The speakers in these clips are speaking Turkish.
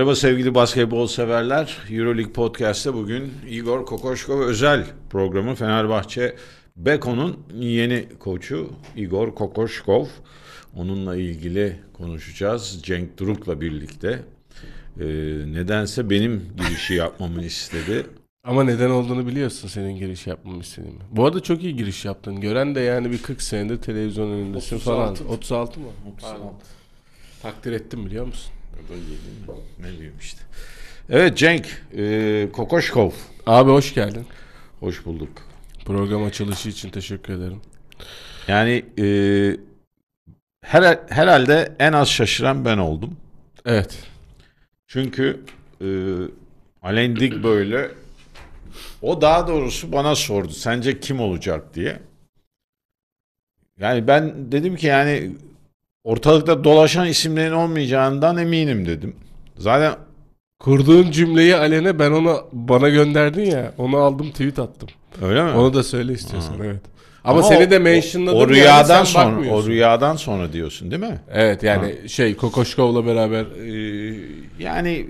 Merhaba sevgili basketbol severler. Euroleague Podcast'te bugün Igor Kokoşko özel programı Fenerbahçe Beko'nun yeni koçu Igor Kokoşkov. Onunla ilgili konuşacağız Cenk Duruk'la birlikte. Ee, nedense benim girişi yapmamı istedi. Ama neden olduğunu biliyorsun senin giriş yapmamı istediğimi. Bu arada çok iyi giriş yaptın. Gören de yani bir 40 senedir televizyon önündesin 36. falan. 36 mı? 36. Takdir ettim biliyor musun? O da yedi mi? Ne diyeyim işte. Evet Cenk, e, Kokoşkov. Abi hoş geldin. Hoş bulduk. Program açılışı için teşekkür ederim. Yani e, her, herhalde en az şaşıran ben oldum. Evet. Çünkü e, Alendik böyle o daha doğrusu bana sordu. Sence kim olacak diye. Yani ben dedim ki yani ortalıkta dolaşan isimlerin olmayacağından eminim dedim. Zaten Kurduğun cümleyi alene ben ona bana gönderdin ya. Onu aldım tweet attım. Öyle mi? Onu da söyle istiyorsan ha. evet. Ama, Ama seni de mentionladım. O, o rüyadan yani sonra o rüyadan sonra diyorsun değil mi? Evet yani ha. şey Kokoşkov'la beraber e, yani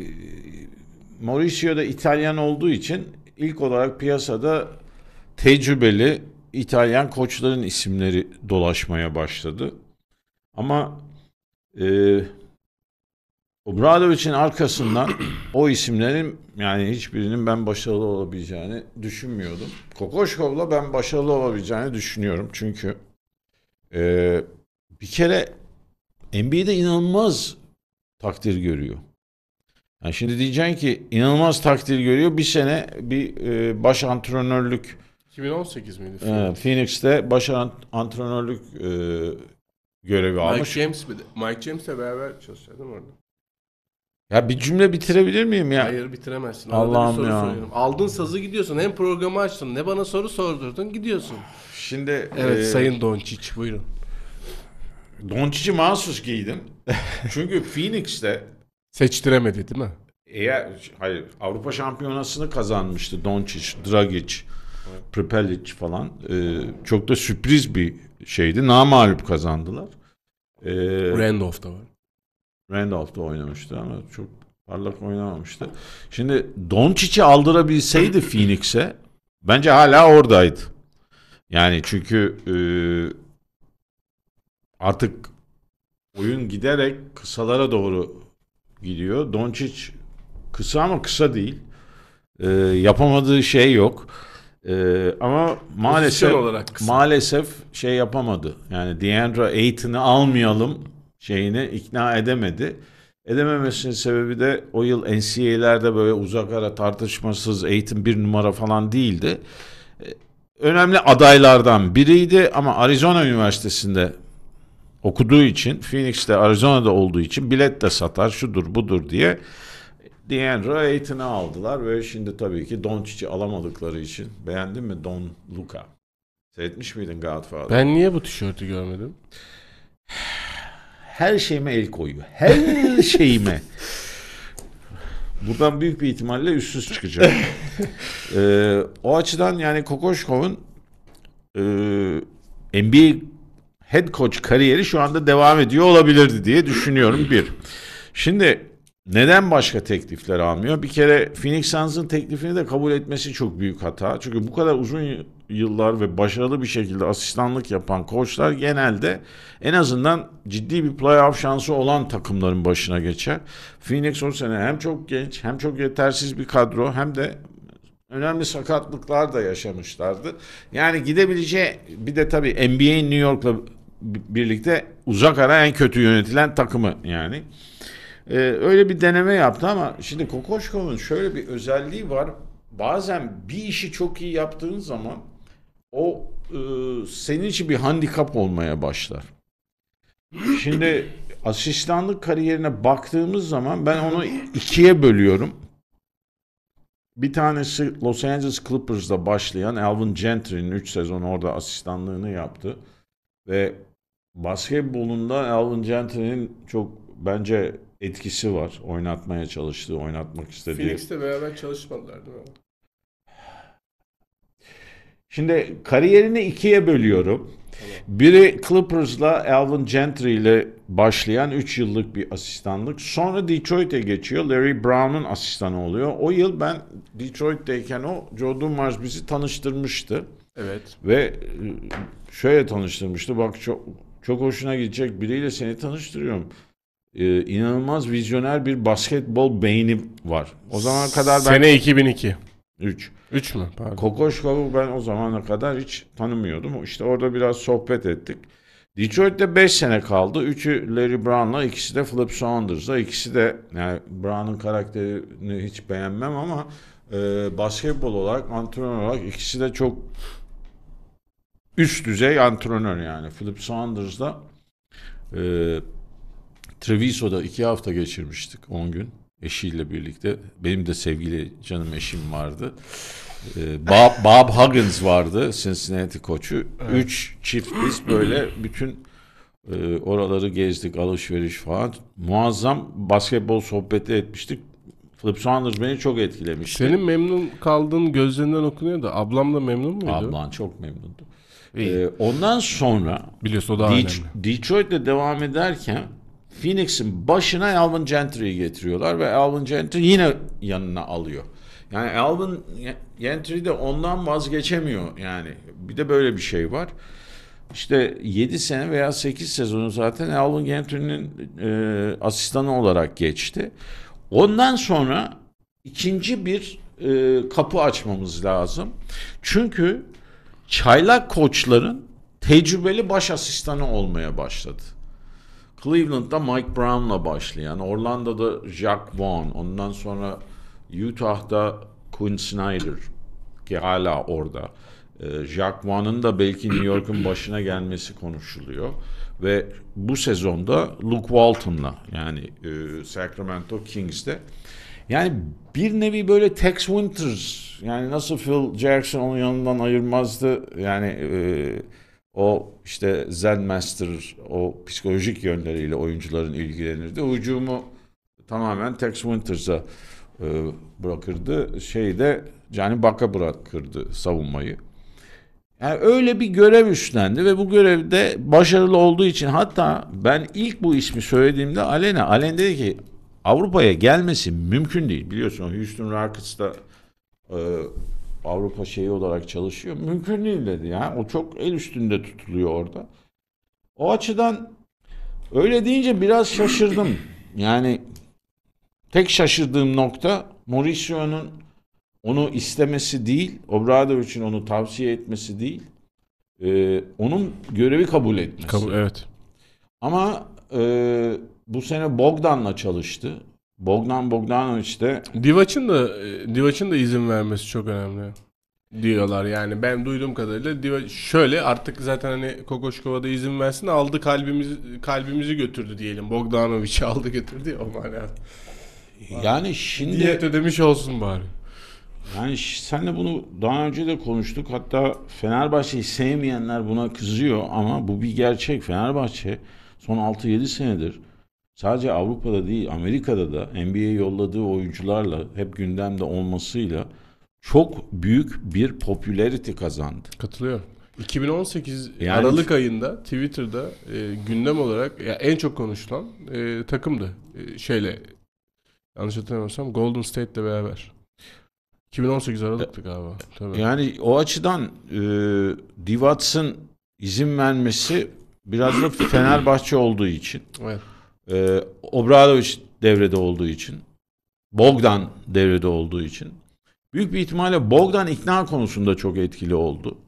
e, da İtalyan olduğu için ilk olarak piyasada tecrübeli İtalyan koçların isimleri dolaşmaya başladı. Ama e, Obradovic'in arkasından o isimlerin yani hiçbirinin ben başarılı olabileceğini düşünmüyordum. Kokoşkov'la ben başarılı olabileceğini düşünüyorum. Çünkü e, bir kere NBA'de inanılmaz takdir görüyor. Yani şimdi diyeceksin ki inanılmaz takdir görüyor. Bir sene bir e, baş antrenörlük 2018 miydi? E, Phoenix'te baş antrenörlük e, görevi Mike almış. James mi? Mike James'le beraber çalışıyordum orada? Ya bir cümle bitirebilir miyim ya? Hayır bitiremezsin. Allah'ım bir soru ya. soruyorum. Aldın sazı gidiyorsun. Hem programı açtın. Ne bana soru sordurdun gidiyorsun. Şimdi Evet e, Sayın Doncic buyurun. Doncic'i mahsus giydim. Çünkü Phoenix'te Seçtiremedi değil mi? eğer hayır Avrupa Şampiyonası'nı kazanmıştı Doncic, Dragic, Prepelic falan. E, çok da sürpriz bir şeydi. Namalup kazandılar. Ee, Randolph da var. Randolph da oynamıştı ama çok parlak oynamamıştı. Şimdi Doncic'i aldırabilseydi Phoenix'e bence hala oradaydı. Yani çünkü e, artık oyun giderek kısalara doğru gidiyor. Doncic kısa ama kısa değil. E, yapamadığı şey yok. Ee, ama maalesef Pozisyon olarak maalesef şey yapamadı. Yani Deandra Ayton'ı almayalım şeyini ikna edemedi. Edememesinin sebebi de o yıl NCAA'lerde böyle uzak ara tartışmasız eğitim bir numara falan değildi. Ee, önemli adaylardan biriydi ama Arizona Üniversitesi'nde okuduğu için Phoenix'te Arizona'da olduğu için bilet de satar şudur budur diye D'Andre eğitini aldılar ve şimdi tabii ki Doncic'i alamadıkları için. Beğendin mi Don Luca? Seyretmiş miydin Godfather? Ben niye bu tişörtü görmedim? Her şeyime el koyuyor. Her şeyime. Buradan büyük bir ihtimalle üstsüz çıkacak. ee, o açıdan yani Kokoşkov'un e, NBA head coach kariyeri şu anda devam ediyor olabilirdi diye düşünüyorum bir. Şimdi neden başka teklifler almıyor? Bir kere Phoenix Suns'ın teklifini de kabul etmesi çok büyük hata. Çünkü bu kadar uzun yıllar ve başarılı bir şekilde asistanlık yapan koçlar genelde en azından ciddi bir playoff şansı olan takımların başına geçer. Phoenix o sene hem çok genç hem çok yetersiz bir kadro hem de önemli sakatlıklar da yaşamışlardı. Yani gidebileceği bir de tabii NBA New York'la birlikte uzak ara en kötü yönetilen takımı yani. Ee, öyle bir deneme yaptı ama şimdi Kokoşko'nun şöyle bir özelliği var. Bazen bir işi çok iyi yaptığın zaman o e, senin için bir handikap olmaya başlar. Şimdi asistanlık kariyerine baktığımız zaman ben onu ikiye bölüyorum. Bir tanesi Los Angeles Clippers'da başlayan Alvin Gentry'nin 3 sezon orada asistanlığını yaptı. Ve basketbolunda Alvin Gentry'nin çok bence etkisi var. Oynatmaya çalıştığı, oynatmak istediği. Phoenix'le beraber çalışmadılar Şimdi kariyerini ikiye bölüyorum. Biri Clippers'la Alvin Gentry ile başlayan 3 yıllık bir asistanlık. Sonra Detroit'e geçiyor. Larry Brown'un asistanı oluyor. O yıl ben Detroit'teyken o Joe Dumars bizi tanıştırmıştı. Evet. Ve e, şöyle tanıştırmıştı. Bak çok çok hoşuna gidecek biriyle seni tanıştırıyorum e, inanılmaz vizyoner bir basketbol beyni var. O zaman kadar ben... Sene 2002. 3. 3 mü? Pardon. Kokoşkov'u ben o zamana kadar hiç tanımıyordum. İşte orada biraz sohbet ettik. Detroit'te 5 sene kaldı. Üçü Larry Brown'la, ikisi de Flip Saunders'la. İkisi de yani Brown'ın karakterini hiç beğenmem ama e, basketbol olarak, antrenör olarak ikisi de çok üst düzey antrenör yani. Flip Saunders'da e, Treviso'da iki hafta geçirmiştik 10 gün eşiyle birlikte. Benim de sevgili canım eşim vardı. Ee, Bob, Bob Huggins vardı Cincinnati koçu. Evet. Üç çift biz böyle bütün e, oraları gezdik alışveriş falan. Muazzam basketbol sohbeti etmiştik. Flip Saunders beni çok etkilemişti. Senin memnun kaldığın gözlerinden okunuyor da ablam da memnun muydu? Ablan çok memnundu. Ee, ondan sonra biliyorsun o da Detroit'le devam ederken Phoenix'in başına Alvin Gentry'i getiriyorlar ve Alvin Gentry yine yanına alıyor. Yani Alvin Gentry de ondan vazgeçemiyor yani. Bir de böyle bir şey var. İşte 7 sene veya 8 sezonu zaten Alvin Gentry'nin e, asistanı olarak geçti. Ondan sonra ikinci bir e, kapı açmamız lazım. Çünkü çaylak koçların tecrübeli baş asistanı olmaya başladı. Cleveland'da Mike Brown'la başlayan, Orlando'da Jack Vaughn, ondan sonra Utah'da Quinn Snyder ki hala orada. Ee, Jack Vaughn'ın da belki New York'un başına gelmesi konuşuluyor. Ve bu sezonda Luke Walton'la yani e, Sacramento Kings'te yani bir nevi böyle Tex Winters yani nasıl Phil Jackson onun yanından ayırmazdı yani e, o işte Zen Master o psikolojik yönleriyle oyuncuların ilgilenirdi. Hücumu tamamen Tex Winters'a e, bırakırdı. Şeyde yani Baka bırakırdı savunmayı. Yani öyle bir görev üstlendi ve bu görevde başarılı olduğu için hatta ben ilk bu ismi söylediğimde Alene, Alen dedi ki Avrupa'ya gelmesi mümkün değil. Biliyorsun Houston Rockets'ta e, Avrupa şeyi olarak çalışıyor. Mümkün değil dedi Yani O çok el üstünde tutuluyor orada. O açıdan öyle deyince biraz şaşırdım. Yani tek şaşırdığım nokta Mauricio'nun onu istemesi değil, için onu tavsiye etmesi değil, e, onun görevi kabul etmesi. Kabul, evet. Ama e, bu sene Bogdan'la çalıştı. Bogdan Bogdan'ın işte. Divac'ın da Divac'ın da izin vermesi çok önemli diyorlar. Yani ben duyduğum kadarıyla Divac şöyle artık zaten hani Kokoşkova da izin versin aldı kalbimiz kalbimizi götürdü diyelim. Bogdanovic'i aldı götürdü ya o manada. Yani şimdi diyet ödemiş olsun bari. Yani senle bunu daha önce de konuştuk. Hatta Fenerbahçe'yi sevmeyenler buna kızıyor ama bu bir gerçek. Fenerbahçe son 6-7 senedir sadece Avrupa'da değil Amerika'da da NBA yolladığı oyuncularla hep gündemde olmasıyla çok büyük bir popülerite kazandı. Katılıyor. 2018 yani, Aralık ayında Twitter'da e, gündem olarak ya en çok konuşulan e, takımdı. E, şeyle yanlış hatırlamıyorsam Golden State'le beraber. 2018 Aralık'tı galiba. Tabii. Yani o açıdan e, Divats'ın izin vermesi biraz da Fenerbahçe olduğu için. Evet e, Obradoviç devrede olduğu için, Bogdan devrede olduğu için büyük bir ihtimalle Bogdan ikna konusunda çok etkili oldu.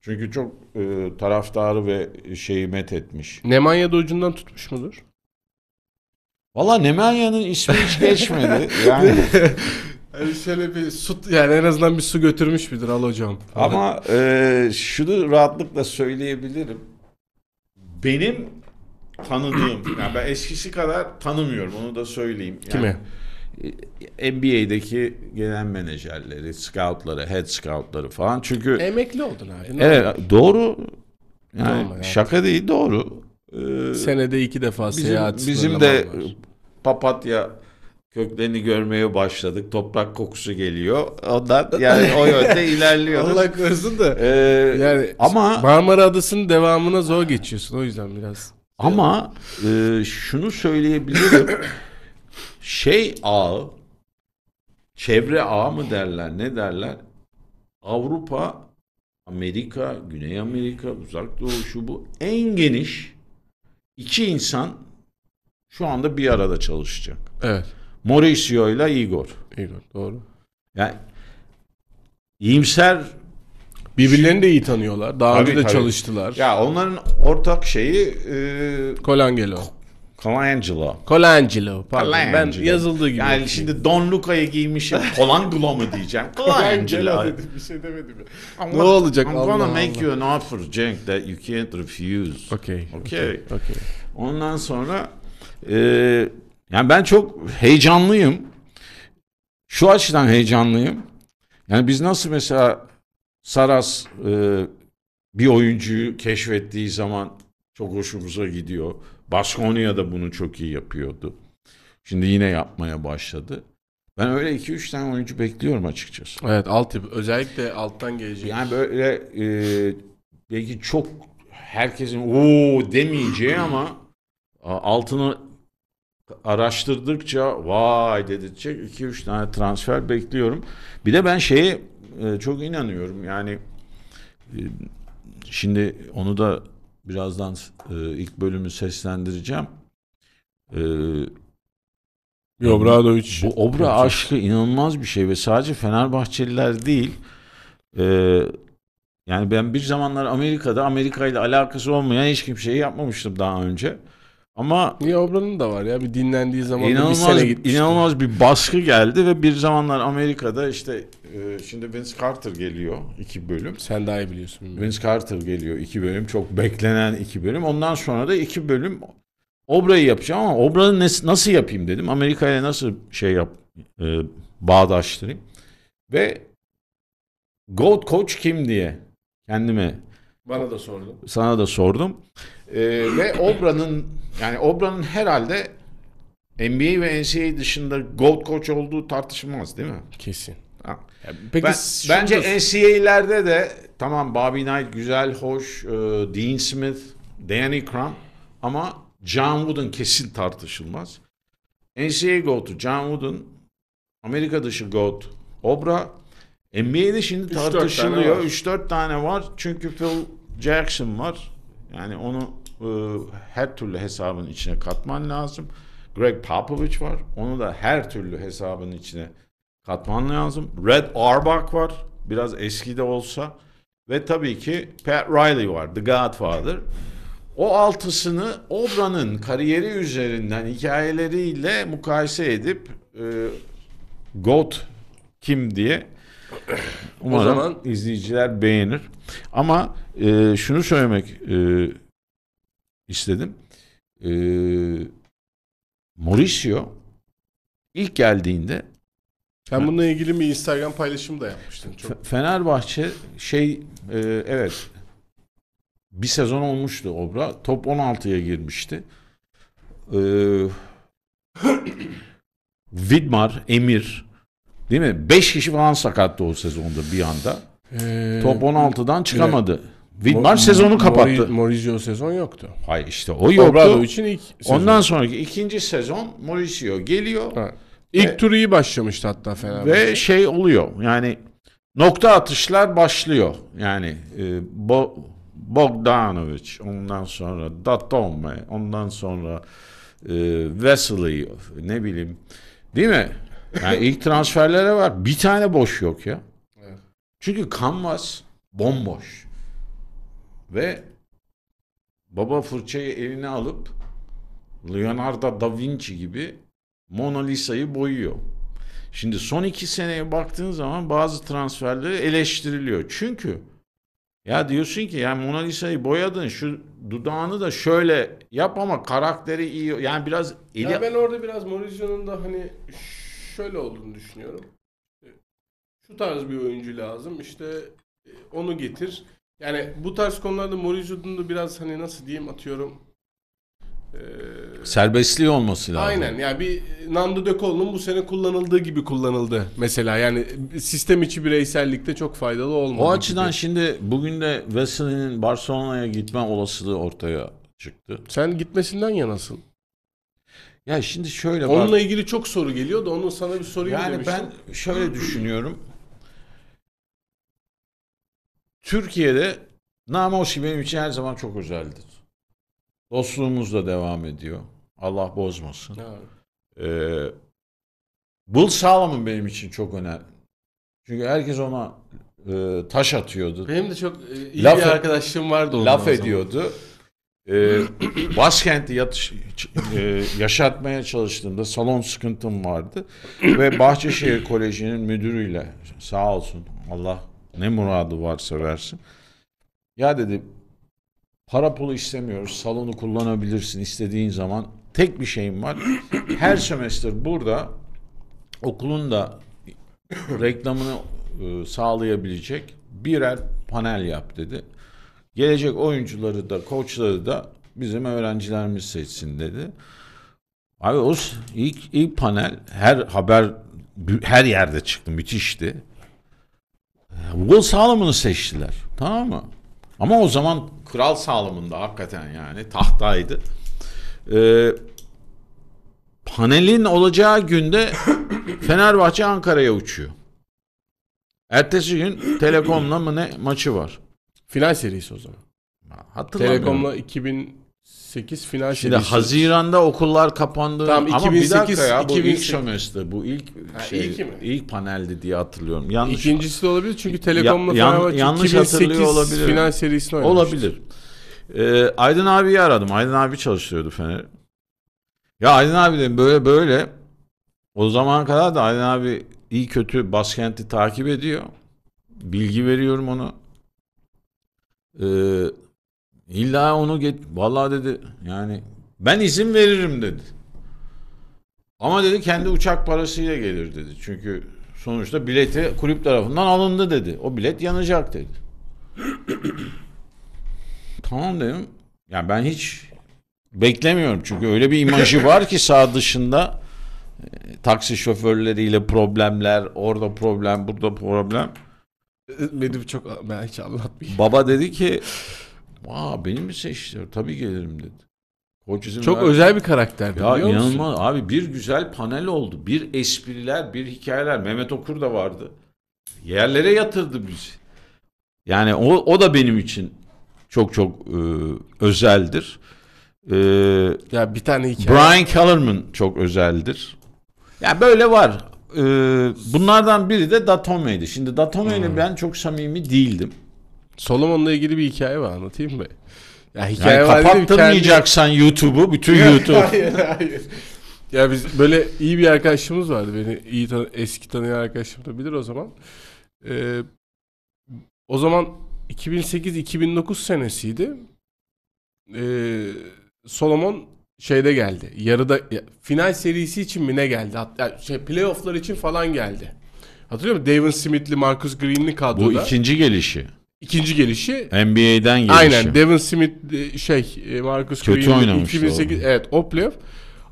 Çünkü çok e, taraftarı ve şeyi met etmiş. Nemanya da ucundan tutmuş mudur? Valla Nemanya'nın ismi hiç geçmedi. Yani Yani şöyle bir su yani en azından bir su götürmüş müdür al hocam. Ama e, şunu rahatlıkla söyleyebilirim. Benim tanıdığım. yani ben eskisi kadar tanımıyorum onu da söyleyeyim. Yani, Kimi? E, NBA'deki gelen menajerleri, scoutları, head scoutları falan. Çünkü emekli oldun abi. Ne evet, oldu? doğru. Yani Normal şaka yani. değil, doğru. Ee, senede iki defa bizim, seyahat. Bizim de var. papatya köklerini görmeye başladık. Toprak kokusu geliyor. Ondan yani o yönde ilerliyoruz. Allah korusun da. Ee, yani ama Marmara Adası'nın devamına zor geçiyorsun o yüzden biraz. Ama e, şunu söyleyebilirim. şey ağ, çevre ağı mı derler, ne derler? Avrupa, Amerika, Güney Amerika, Uzak Doğu şu bu en geniş iki insan şu anda bir arada çalışacak. Evet. Mauricio ile Igor. Igor doğru. Yani iyimser Birbirlerini de iyi tanıyorlar. Daha önce de tabii. çalıştılar. Ya onların ortak şeyi e, Colangelo. Colangelo. Colangelo. Pardon. Ben yazıldığı gibi. Yani şimdi Don Luca'yı giymişim. Colangelo mu diyeceğim? Colangelo. dedim bir şey demedim. Ne olacak? I'm Allah gonna make Allah. you an offer Cenk that you can't refuse. Okay, okay, okay. Ondan sonra e, yani ben çok heyecanlıyım. Şu açıdan heyecanlıyım. Yani biz nasıl mesela Saras e, bir oyuncuyu keşfettiği zaman çok hoşumuza gidiyor. Baskonya da bunu çok iyi yapıyordu. Şimdi yine yapmaya başladı. Ben öyle 2-3 tane oyuncu bekliyorum açıkçası. Evet alt tip özellikle alttan gelecek. Yani böyle e, belki çok herkesin o demeyeceği ama altını araştırdıkça vay dedirtecek 2-3 tane transfer bekliyorum. Bir de ben şeyi e, çok inanıyorum. Yani e, şimdi onu da birazdan e, ilk bölümü seslendireceğim. E, bir Obradoviç. Bu Obra aşkı inanılmaz bir şey ve sadece Fenerbahçeliler değil. yani ben bir zamanlar Amerika'da Amerika ile alakası olmayan hiç kimseyi yapmamıştım daha önce. Ama Niye obranın da var ya bir dinlendiği zaman da bir inanılmaz sene inanılmaz bir baskı geldi ve bir zamanlar Amerika'da işte e, şimdi Vince Carter geliyor iki bölüm. Sen daha iyi biliyorsun. Vince Carter geliyor iki bölüm çok beklenen iki bölüm. Ondan sonra da iki bölüm Obra'yı yapacağım ama Obra'yı nes- nasıl yapayım dedim. Amerika'ya nasıl şey yap e, bağdaştırayım. Ve Gold Coach kim diye kendime Bana da sordum sana da sordum. Ee, ve Obra'nın yani Obra'nın herhalde NBA ve NCAA dışında GOAT koç olduğu tartışılmaz değil mi? Kesin. Ha. peki ben, bence da... NCAA'lerde de tamam Bobby Knight güzel, hoş, e, Dean Smith, Danny Crum ama John Wooden kesin tartışılmaz. NCAA GOAT'u John Wooden, Amerika dışı GOAT Obra. NBA'de şimdi tartışılıyor. 3-4 tane, tane var. Çünkü Phil Jackson var. Yani onu e, her türlü hesabın içine katman lazım. Greg Popovich var. Onu da her türlü hesabın içine katman lazım. Red Arbach var. Biraz eski de olsa. Ve tabii ki Pat Riley var. The Godfather. O altısını Obra'nın kariyeri üzerinden hikayeleriyle mukayese edip e, GOAT kim diye Umarım o zaman izleyiciler beğenir. Ama e, şunu söylemek e, istedim. E, Mauricio ilk geldiğinde Ben bununla ilgili bir Instagram paylaşımı da yapmıştım. Çok. Fenerbahçe şey e, evet bir sezon olmuştu Obra. Top 16'ya girmişti. Ee, Vidmar, Emir, Değil mi? 5 kişi falan sakattı o sezonda bir anda. Ee, Top 16'dan çıkamadı. Widmar sezonu kapattı. Mauricio sezon yoktu. Hay, işte o yoktu. Obrado için ilk sezon. Ondan sonraki ikinci sezon Mauricio geliyor. Ha. İlk ve, turu iyi başlamıştı hatta Fenerbahçe. Ve şey oluyor yani nokta atışlar başlıyor. Yani e, Bo Bogdanovic ondan sonra Datome ondan sonra e, Wesley ne bileyim değil mi? Yani ilk transferlere var. Bir tane boş yok ya. Evet. Çünkü kanvas bomboş. Ve baba fırçayı eline alıp Leonardo da Vinci gibi Mona Lisa'yı boyuyor. Şimdi son iki seneye baktığın zaman bazı transferleri eleştiriliyor. Çünkü ya diyorsun ki yani Mona Lisa'yı boyadın şu dudağını da şöyle yap ama karakteri iyi. Yani biraz eli... Ya ben orada biraz Maurizio'nun da hani şöyle olduğunu düşünüyorum. Şu tarz bir oyuncu lazım. İşte e, onu getir. Yani bu tarz konularda Mourinho'nun da biraz hani nasıl diyeyim atıyorum ee, Serbestliği olması lazım. Aynen yani bir Nando De Colo'nun bu sene kullanıldığı gibi kullanıldı mesela. Yani sistem içi bireysellikte çok faydalı olmadı. O açıdan gibi. şimdi bugün de Wesley'nin Barcelona'ya gitme olasılığı ortaya çıktı. Sen gitmesinden yanasın. Ya şimdi şöyle Onunla bak, ilgili çok soru geliyor da onun sana bir soruyu yani demiştim. Yani ben şöyle düşünüyorum. Türkiye'de Namoski benim için her zaman çok özeldir. Dostluğumuz da devam ediyor. Allah bozmasın. Evet. Ee, Bıl Sağlam'ın benim için çok önemli. Çünkü herkes ona e, taş atıyordu. Benim de çok e, iyi laf, bir arkadaşım vardı. Laf ediyordu. Zaman. E, başkenti yatış, e, yaşatmaya çalıştığımda salon sıkıntım vardı. Ve Bahçeşehir Koleji'nin müdürüyle sağ olsun Allah ne muradı varsa versin. Ya dedi para pulu istemiyoruz salonu kullanabilirsin istediğin zaman. Tek bir şeyim var. Her semester burada okulun da reklamını e, sağlayabilecek birer panel yap dedi. Gelecek oyuncuları da, koçları da bizim öğrencilerimiz seçsin dedi. Abi o ilk, ilk panel her haber her yerde çıktı müthişti. Will sağlamını seçtiler. Tamam mı? Ama o zaman Kral sağlamında hakikaten yani tahtaydı. Ee, panelin olacağı günde Fenerbahçe Ankara'ya uçuyor. Ertesi gün Telekom'la mı ne maçı var. Final serisi o zaman. Hatırlamıyorum. Telekom'la 2008 final Şimdi serisi. Haziran'da okullar kapandı. Tamam, ama 2008, 2008 ya, bu ilk sömestre. Bu ilk Ha, şey, ilk ilk, mi? paneldi diye hatırlıyorum. Yanlış İkincisi de olabilir çünkü Telekom'la yan- yanlış 2008 hatırlıyor final serisini oynamış. Olabilir. Ee, Aydın abiyi aradım. Aydın abi çalışıyordu fener. Ya Aydın abi dedim böyle böyle. O zaman kadar da Aydın abi iyi kötü Baskent'i takip ediyor. Bilgi veriyorum ona. E, illa onu get vallahi dedi yani ben izin veririm dedi. Ama dedi kendi uçak parasıyla gelir dedi. Çünkü sonuçta bileti kulüp tarafından alındı dedi. O bilet yanacak dedi. tamam dedim. Yani ben hiç beklemiyorum. Çünkü öyle bir imajı var ki sağ dışında e, taksi şoförleriyle problemler, orada problem, burada problem. Benim çok ben hiç anlatmayayım. Baba dedi ki Aa, beni mi seçtiler? Tabii gelirim dedi. Koç Çok verdi. özel bir karakter. Ya biliyor musun? abi bir güzel panel oldu. Bir espriler, bir hikayeler. Mehmet Okur da vardı. Yerlere yatırdı bizi. Yani o, o da benim için çok çok e, özeldir. E, ya bir tane hikaye. Brian Kellerman çok özeldir. Ya yani böyle var e, bunlardan biri de Datome'ydi. Şimdi Datome hmm. ben çok samimi değildim. Solomon'la ilgili bir hikaye var anlatayım mı? Ya hikaye yani kapattırmayacaksan kendi... YouTube'u, bütün YouTube. hayır, hayır. Ya biz böyle iyi bir arkadaşımız vardı. Beni iyi tan eski tanıyan arkadaşım da bilir o zaman. Ee, o zaman 2008-2009 senesiydi. Ee, Solomon şeyde geldi. Yarıda ya, final serisi için mi ne geldi? Hatta şey playoff'lar için falan geldi. Hatırlıyor musun? Devin Smith'li, Marcus Green'li kadroda. Bu ikinci gelişi. İkinci gelişi. NBA'den gelişi. Aynen. Devin Smith e, şey e, Marcus Kötü Green'li 2008 oğlum. evet o playoff.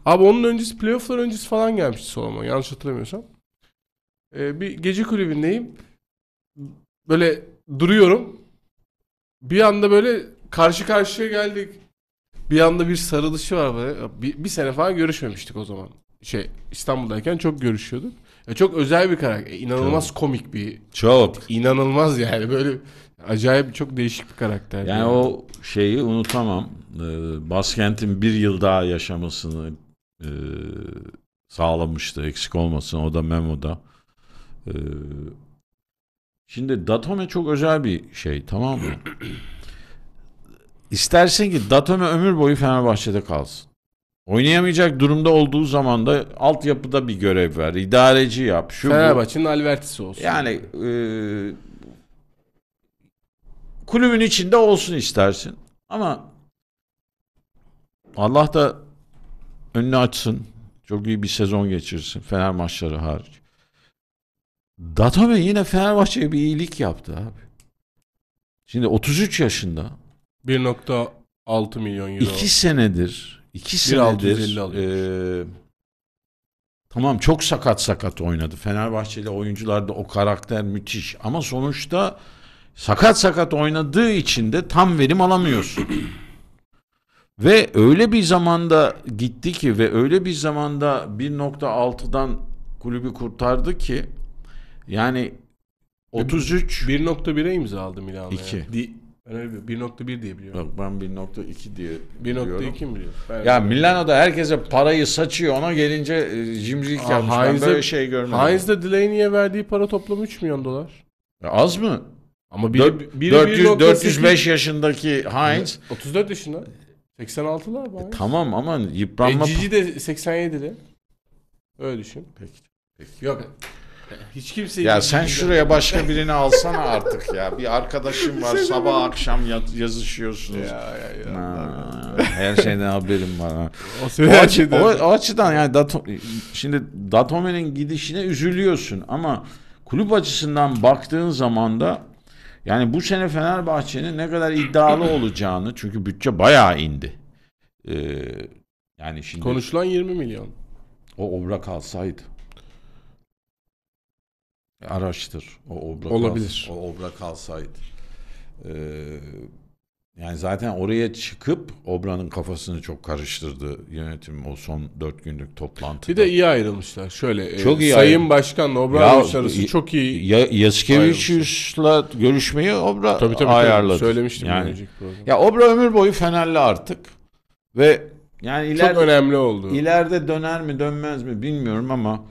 Abi onun öncesi playoff'lar öncesi falan gelmişti Solomon yanlış hatırlamıyorsam. Ee, bir gece kulübündeyim. Böyle duruyorum. Bir anda böyle karşı karşıya geldik bir anda bir sarılışı var böyle. Bir, bir sene falan görüşmemiştik o zaman. Şey İstanbul'dayken çok görüşüyorduk. Ya e, çok özel bir karakter. E, inanılmaz çok. komik bir. Çok. İnanılmaz yani böyle acayip çok değişik bir karakter. Yani, yani. o şeyi unutamam. Ee, Baskent'in bir yıl daha yaşamasını e, sağlamıştı. Eksik olmasın. O da Memo'da. Ee, şimdi Datome çok özel bir şey tamam mı? İstersin ki Datome ömür boyu Fenerbahçe'de kalsın. Oynayamayacak durumda olduğu zaman da altyapıda bir görev ver. idareci yap. Şu Fenerbahçe'nin Alvertisi olsun. Yani e, kulübün içinde olsun istersin. Ama Allah da önünü açsın. Çok iyi bir sezon geçirsin. Fener maçları hariç. Datome yine Fenerbahçe'ye bir iyilik yaptı abi. Şimdi 33 yaşında 1.6 milyon euro. 2 senedir, 2 senedir tamam çok sakat sakat oynadı. Fenerbahçe'de oyuncularda o karakter müthiş ama sonuçta sakat sakat oynadığı için de tam verim alamıyorsun. ve öyle bir zamanda gitti ki ve öyle bir zamanda 1.6'dan kulübü kurtardı ki yani 33 1.1'e imza aldı Milan'a. 2. Ben öyle 1.1 diye biliyorum. Yok ben 1.2 diye 1.2 mi biliyorum? Ben Ya Milano'da herkese parayı saçıyor ona gelince e, cimrilik Aa, yapmış. Ben böyle şey görmedim. Haiz'de Delaney'e verdiği para toplamı 3 milyon dolar. Ya Az mı? Ama biri, Dört- biri 400, 1.8 405 yaşındaki Heinz. 34 yaşında. 86'lı abi. E, Heinz. Tamam ama E, yıpranma... Cici de 87'li. Öyle düşün. Peki. Yok. Hiç kimseyi Ya sen şuraya başka birini alsana artık ya. Bir arkadaşın var şey sabah akşam yazışıyorsunuz. Ya, ya, ya. Ha, her şeyden haberim var. ha. O, O, açı- o, o açıdan yani Dato, şimdi Datome'nin gidişine üzülüyorsun ama kulüp açısından baktığın zaman da yani bu sene Fenerbahçe'nin ne kadar iddialı olacağını çünkü bütçe bayağı indi. Ee, yani şimdi Konuşulan 20 milyon. o obra kalsaydı. Araçtır. O Obra Olabilir. Kals, o Obra kalsaydı. Ee, yani zaten oraya çıkıp Obra'nın kafasını çok karıştırdı yönetim o son dört günlük toplantı. Bir de iyi ayrılmışlar. Şöyle e, çok e, iyi Sayın başkan Obra arası çok iyi. Ya, Yaskevicius'la görüşmeyi Obra tabii, tabii, ayarladı. Tabii, söylemiştim yani. Ya Obra ömür boyu Fenerli artık. Ve yani ileride, çok önemli oldu. İleride döner mi dönmez mi bilmiyorum ama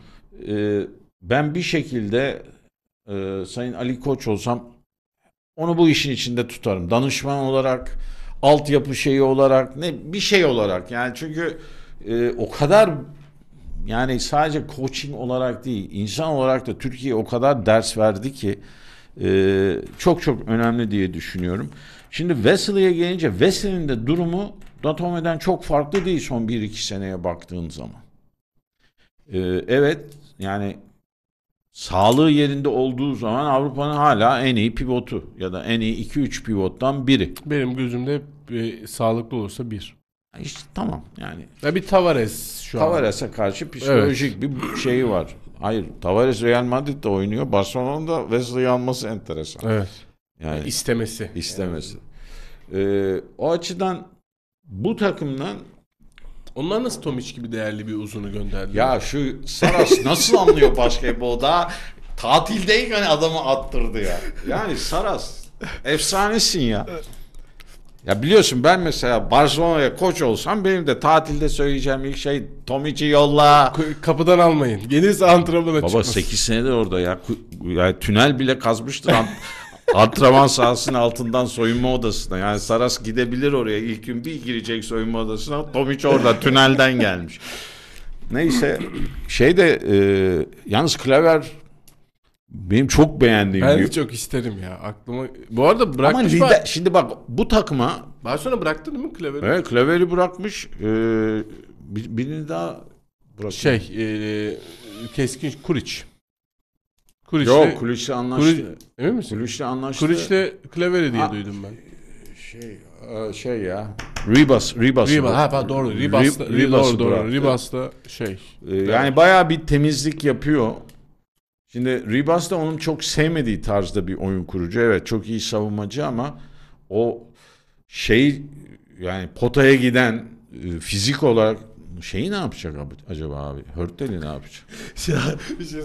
e, ben bir şekilde e, Sayın Ali Koç olsam onu bu işin içinde tutarım. Danışman olarak, altyapı şeyi olarak, ne bir şey olarak. Yani çünkü e, o kadar yani sadece coaching olarak değil, insan olarak da Türkiye o kadar ders verdi ki e, çok çok önemli diye düşünüyorum. Şimdi Wesley'e gelince Wesley'in de durumu Datome'den çok farklı değil son 1-2 seneye baktığın zaman. E, evet yani sağlığı yerinde olduğu zaman Avrupa'nın hala en iyi pivotu ya da en iyi 2-3 pivottan biri. Benim gözümde e, sağlıklı olursa bir. İşte tamam yani. Ya bir Tavares şu an. Tavares'e karşı psikolojik bir şeyi var. Hayır Tavares Real Madrid'de oynuyor. Barcelona'da Wesley alması enteresan. Evet. Yani istemesi. İstemesi. Ee, o açıdan bu takımdan onlar nasıl Tomic gibi değerli bir uzunu gönderdi? Ya şu Saras nasıl anlıyor basketbolda? Tatildeyken hani adamı attırdı ya. Yani Saras efsanesin ya. Ya biliyorsun ben mesela Barcelona'ya koç olsam benim de tatilde söyleyeceğim ilk şey Tomic'i yolla. Kapıdan almayın. Gelirse antrenmana Baba çıkmasın. 8 senedir orada ya. Yani tünel bile kazmıştır. Antrenman sahasının altından soyunma odasına. Yani Saras gidebilir oraya. İlk gün bir girecek soyunma odasına. Tomic orada tünelden gelmiş. Neyse şey de e, yalnız Klaver benim çok beğendiğim Ben bir... çok isterim ya. Aklıma bu arada Ama bırakmış. lider, şimdi bak bu takıma Barcelona bıraktı değil mi Klaver'i? evet, Klaver'i bırakmış. E, birini daha bırakmış. Şey, e, Keskin Kuriç. Kuriç'le, Yok Kulüş'le anlaştı. Kuriç, emin misin? Kulüş'le anlaştı. Kuriç'le Cleveri diye Ha, duydum ben. Şey, e, şey ya. Ribas, Ribas. Ribas, ha pardon doğru. Ribas, Ribas Ribas'ı doğru, doğru. bıraktı. Ribas'la şey. Ee, Yani bayağı bir temizlik yapıyor. Şimdi Ribas da onun çok sevmediği tarzda bir oyun kurucu. Evet çok iyi savunmacı ama o şey yani potaya giden e, fizik olarak şeyi ne yapacak abi? acaba abi? Hörtel'i ne yapacak? Şey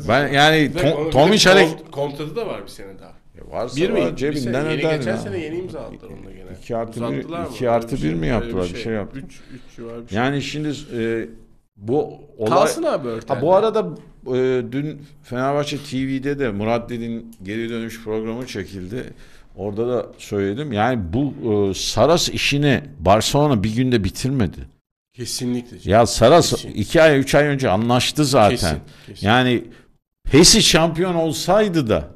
ben yani Tom, Tommy Şalek... Kontratı da var bir sene daha. E varsa bir var, mi? cebinden bir öder Geçen ya. sene yeni imza attılar onunla gene. 2 artı bir, iki artı 1 mi yaptılar? Bir şey, şey yaptı. 3, 3 civar. bir şey. Yani şimdi e, bu olay... Kalsın abi Örtel. Ha, bu arada e, dün Fenerbahçe TV'de de Murat Dedin geri dönüş programı çekildi. Orada da söyledim. Yani bu e, Saras işini Barcelona bir günde bitirmedi. Kesinlikle. Ya Saras kesin. iki ay üç ay önce anlaştı zaten. Kesin, kesin. Yani Pesi şampiyon olsaydı da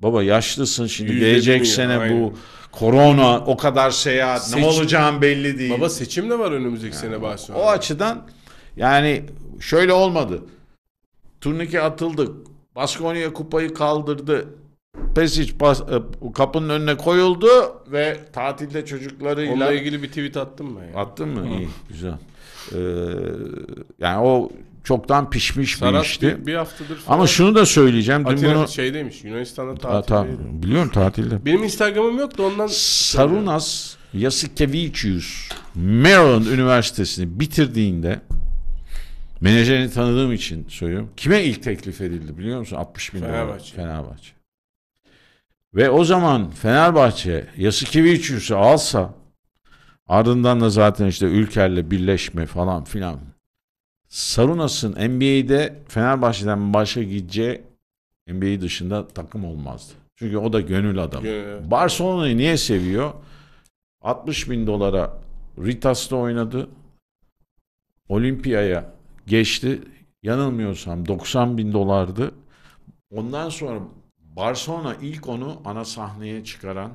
baba yaşlısın şimdi gelecek sene ya, aynen. bu korona o kadar seyahat Seç... ne olacağım belli değil. Baba seçim de var önümüzdeki yani, sene Barcelona. O açıdan yani şöyle olmadı. Turnike atıldı. Baskonya kupayı kaldırdı. Pesic bas, e, kapının önüne koyuldu ve tatilde çocuklarıyla... Onunla ilgili bir tweet attın mı? Yani? Attın mı? İyi, güzel. Ee, yani o çoktan pişmiş Sarat bir işti. Bir, bir haftadır falan. Ama şunu da söyleyeceğim. Dün Atina bunu... şeydeymiş Yunanistan'da tatilde. Ta, ta, biliyorum tatilde. Benim Instagram'ım yoktu ondan. Sarunas Yasikevicius Maryland Üniversitesi'ni bitirdiğinde menajerini tanıdığım için söylüyorum. Kime ilk teklif edildi biliyor musun? 60 bin Fenerbahçe. dolar. Fenerbahçe ve o zaman Fenerbahçe Yasikevicius'u alsa ardından da zaten işte Ülker'le birleşme falan filan Sarunas'ın NBA'de Fenerbahçe'den başa gideceği NBA dışında takım olmazdı. Çünkü o da gönül adamı. Barcelona'yı niye seviyor? 60 bin dolara Ritas'ta oynadı. Olimpiya'ya geçti. Yanılmıyorsam 90 bin dolardı. Ondan sonra Barcelona ilk onu ana sahneye çıkaran,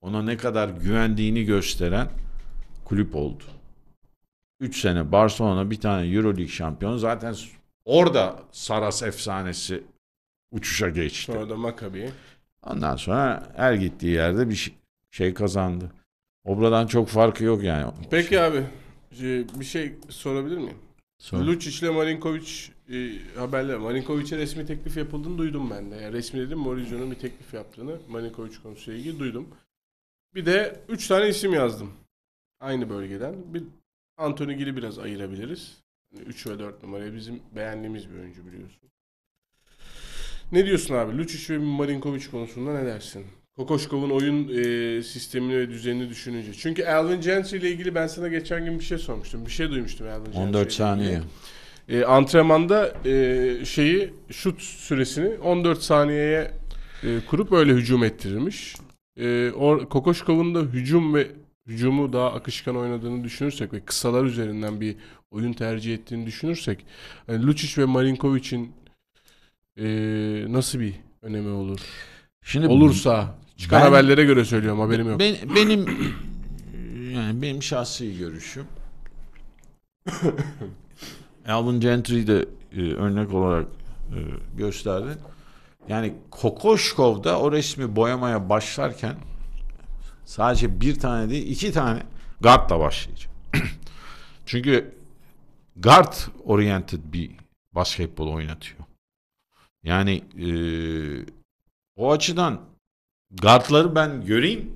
ona ne kadar güvendiğini gösteren kulüp oldu. 3 sene Barcelona bir tane Euroleague şampiyonu. Zaten orada Saras efsanesi uçuşa geçti. Sonra da Maccabi. Ondan sonra her gittiği yerde bir şey, kazandı. Obra'dan çok farkı yok yani. Peki şey. abi e, bir şey sorabilir miyim? Sor. Lucic ile Marinkovic e, haberler. Marinkovic'e resmi teklif yapıldığını duydum ben de. Yani resmi dedim Mourinho'nun bir teklif yaptığını Marinkovic konusuyla ilgili duydum. Bir de 3 tane isim yazdım. Aynı bölgeden. Bir Anthony Gill'i biraz ayırabiliriz. 3 ve 4 numaraya bizim beğendiğimiz bir oyuncu biliyorsun. Ne diyorsun abi? Lucic ve Marinkovic konusunda ne dersin? Kokoşkov'un oyun e, sistemini ve düzenini düşününce. Çünkü Alvin Gentry ile ilgili ben sana geçen gün bir şey sormuştum. Bir şey duymuştum Alvin Gentry 14 saniye. E, antrenmanda e, şeyi şut süresini 14 saniyeye e, kurup öyle hücum ettirilmiş. E, or, Kokoşkov'un da hücum ve hücumu daha akışkan oynadığını düşünürsek ve kısalar üzerinden bir oyun tercih ettiğini düşünürsek yani e, Lucic ve Marinkovic'in e, nasıl bir önemi olur? Şimdi olursa çıkan ben, haberlere göre söylüyorum haberim yok. Ben, benim yani benim şahsi görüşüm Alvin Gentry'i de e, örnek olarak e, gösterdin. Yani da o resmi boyamaya başlarken sadece bir tane değil iki tane Gart'la başlayacak. Çünkü guard oriented bir basketbol oynatıyor. Yani e, o açıdan guardları ben göreyim.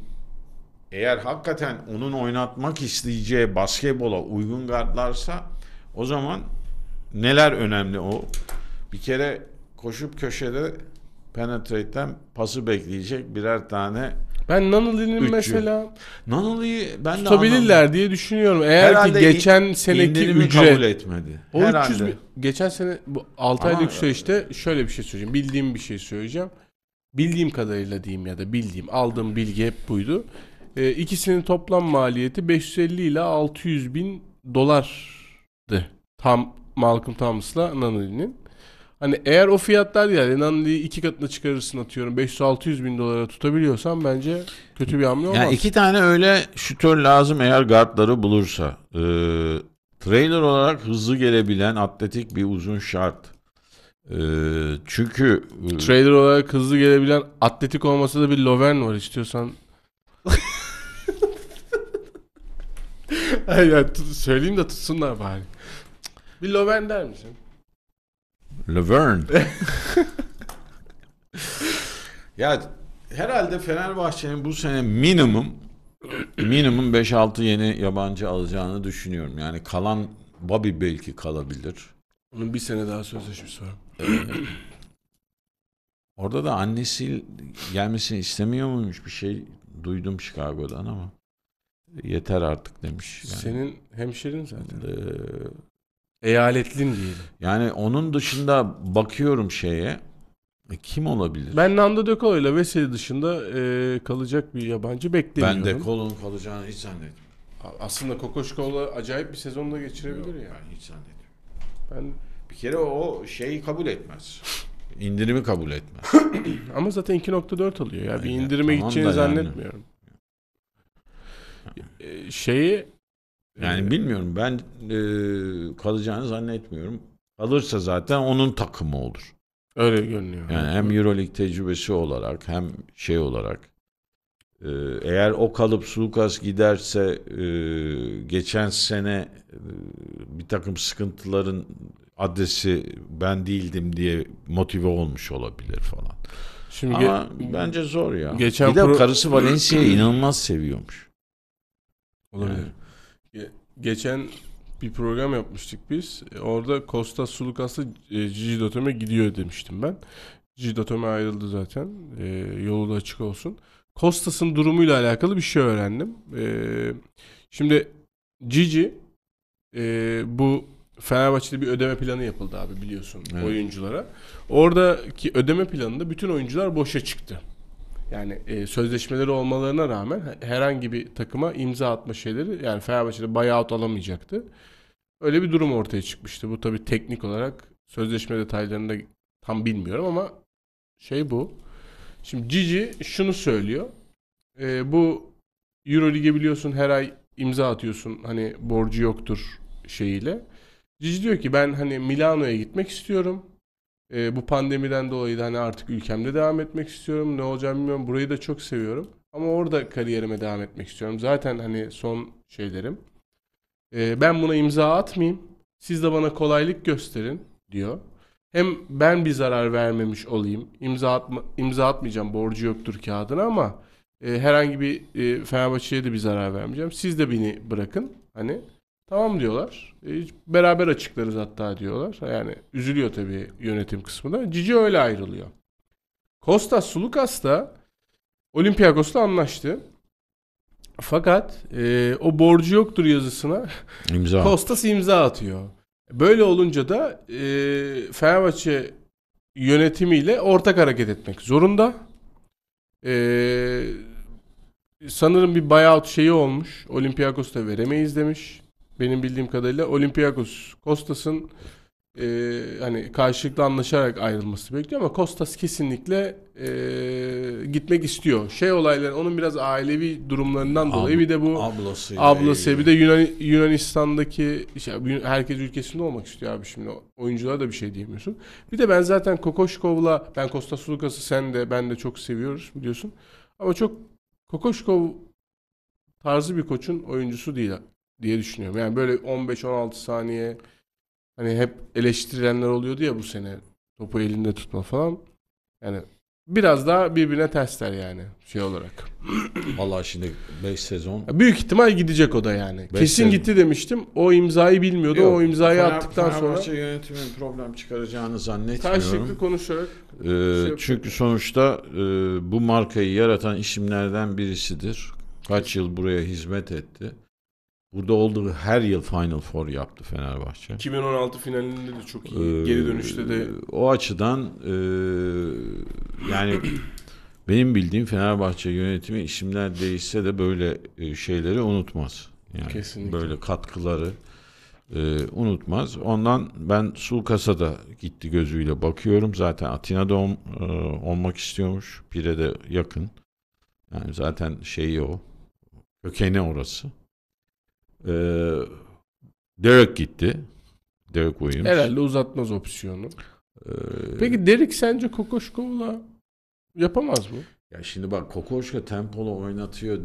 Eğer hakikaten onun oynatmak isteyeceği basketbola uygun guardlarsa o zaman neler önemli o? Bir kere koşup köşede penetrate'den pası bekleyecek birer tane ben Nunnally'nin mesela Nunnally'yi ben tutabilirler anladım. diye düşünüyorum. Eğer Herhalde ki geçen seneki ücret kabul etmedi. O Herhalde. 300 geçen sene bu 6 Aa, aylık süreçte şöyle bir şey söyleyeceğim. Bildiğim bir şey söyleyeceğim. Bildiğim kadarıyla diyeyim ya da bildiğim aldığım bilgi hep buydu. E, ikisinin toplam maliyeti 550 ile 600 bin dolardı. Tam Malcolm Thomas'la Nanoli'nin. Hani eğer o fiyatlar yani Nanoli'yi iki katına çıkarırsın atıyorum 500-600 bin dolara tutabiliyorsan bence kötü bir hamle olmaz. Yani iki tane öyle şütör lazım eğer guardları bulursa. Ee, trailer olarak hızlı gelebilen atletik bir uzun şart. Ee, çünkü e, trailer olarak hızlı gelebilen atletik olmasa da bir Lovern var istiyorsan. Hayır, yani, söyleyeyim de tutsunlar bari. Bir Loven der misin? Lovern. ya herhalde Fenerbahçe'nin bu sene minimum minimum 5-6 yeni yabancı alacağını düşünüyorum. Yani kalan Bobby belki kalabilir. Onun bir sene daha sözleşmesi var. Orada da annesi gelmesini istemiyor muymuş bir şey duydum Chicago'dan ama yeter artık demiş. Yani. Senin hemşerin zaten. Ee, Eyaletlin diyelim. Yani onun dışında bakıyorum şeye. E, kim olabilir? Ben Nando De Colo ile Veseli dışında e, kalacak bir yabancı beklemiyorum. Ben De Colo'nun kalacağını hiç zannetmiyorum. Aslında Kokoşkola acayip bir sezonda geçirebilir Yok, ya. Ben hiç zannetmiyorum. Ben bir kere o şeyi kabul etmez. İndirimi kabul etmez. Ama zaten 2.4 alıyor ya. Yani bir indirime tamam gideceğini zannetmiyorum. Yani. E, şeyi yani ee, bilmiyorum ben e, kalacağını zannetmiyorum. Kalırsa zaten onun takımı olur. Öyle görünüyor. Yani hem Euroleague tecrübesi olarak hem şey olarak. E, eğer o kalıp Sulukas giderse e, geçen sene e, bir takım sıkıntıların adresi ben değildim diye motive olmuş olabilir falan. Şimdi Ama bence zor ya. Geçen bir de pro... karısı Valencia'yı inanılmaz seviyormuş. Olabilir. Yani. Geçen bir program yapmıştık biz. E, orada Kostas Sulukası e, Gigi Datome gidiyor demiştim ben. Gigi Datome ayrıldı zaten. E, yolu da açık olsun. Kostas'ın durumuyla alakalı bir şey öğrendim. E, şimdi Gigi e, bu Fenerbahçe'de bir ödeme planı yapıldı abi biliyorsun evet. oyunculara. Oradaki ödeme planında bütün oyuncular boşa çıktı. Yani e, sözleşmeleri olmalarına rağmen herhangi bir takıma imza atma şeyleri yani Fenerbahçe'de buyout alamayacaktı. Öyle bir durum ortaya çıkmıştı. Bu tabii teknik olarak sözleşme detaylarını da tam bilmiyorum ama şey bu. Şimdi Cici şunu söylüyor. E, bu Euroleague'e biliyorsun her ay imza atıyorsun hani borcu yoktur şeyiyle. Cici diyor ki ben hani Milano'ya gitmek istiyorum. E, bu pandemiden dolayı da hani artık ülkemde devam etmek istiyorum. Ne olacağını bilmiyorum. Burayı da çok seviyorum. Ama orada kariyerime devam etmek istiyorum. Zaten hani son şeylerim. E, ben buna imza atmayayım. Siz de bana kolaylık gösterin diyor. Hem ben bir zarar vermemiş olayım. İmza, atma, imza atmayacağım borcu yoktur kağıdına ama e, herhangi bir e, Fenerbahçe'ye de bir zarar vermeyeceğim. Siz de beni bırakın. Hani Tamam diyorlar. E, beraber açıklarız hatta diyorlar. Yani üzülüyor tabii yönetim kısmında. Cici öyle ayrılıyor. Kostas Sulukas da Olympiakos'la anlaştı. Fakat e, o borcu yoktur yazısına imza. Kostas imza atıyor. Böyle olunca da e, Fenerbahçe yönetimiyle ortak hareket etmek zorunda. E, sanırım bir buyout şeyi olmuş. Olympiakos'ta veremeyiz demiş benim bildiğim kadarıyla Olympiakos Kostas'ın e, hani karşılıklı anlaşarak ayrılması bekliyor ama Kostas kesinlikle e, gitmek istiyor. Şey olayları onun biraz ailevi durumlarından dolayı Ab, bir de bu ablası ablası bir de Yunan, Yunanistan'daki işte, herkes ülkesinde olmak istiyor abi şimdi oyunculara da bir şey diyemiyorsun. Bir de ben zaten Kokoşkov'la ben Kostas Lukas'ı sen de ben de çok seviyoruz biliyorsun. Ama çok Kokoşkov tarzı bir koçun oyuncusu değil diye düşünüyorum. Yani böyle 15-16 saniye hani hep eleştirilenler oluyordu ya bu sene topu elinde tutma falan. Yani biraz daha birbirine testler yani şey olarak. Vallahi şimdi 5 sezon. Büyük ihtimal gidecek o da yani. Kesin sezon. gitti demiştim. O imzayı bilmiyordu. Yok, o imzayı Fener, attıktan Fenerbahçe sonra Fenerbahçe yönetimin problem çıkaracağını zannetmiyorum. Karşılıklı konuşarak. Ee, şey çünkü sonuçta e, bu markayı yaratan isimlerden birisidir. Kaç yıl buraya hizmet etti. Burada olduğu her yıl Final Four yaptı Fenerbahçe. 2016 finalinde de çok iyi. Ee, Geri dönüşte de. Ee, o açıdan e, yani benim bildiğim Fenerbahçe yönetimi işimler değişse de böyle e, şeyleri unutmaz. Yani Kesinlikle. Böyle katkıları e, unutmaz. Ondan ben Sulkas'a da gitti gözüyle bakıyorum. Zaten Atina'da ol, e, olmak istiyormuş. Pire'de yakın. Yani zaten şeyi o. Kökeni orası. Ee, Derek gitti. Derek Williams. Herhalde uzatmaz opsiyonu. Ee, Peki Derek sence Kokoşkov'la yapamaz mı? Ya şimdi bak Kokoşka tempolu oynatıyor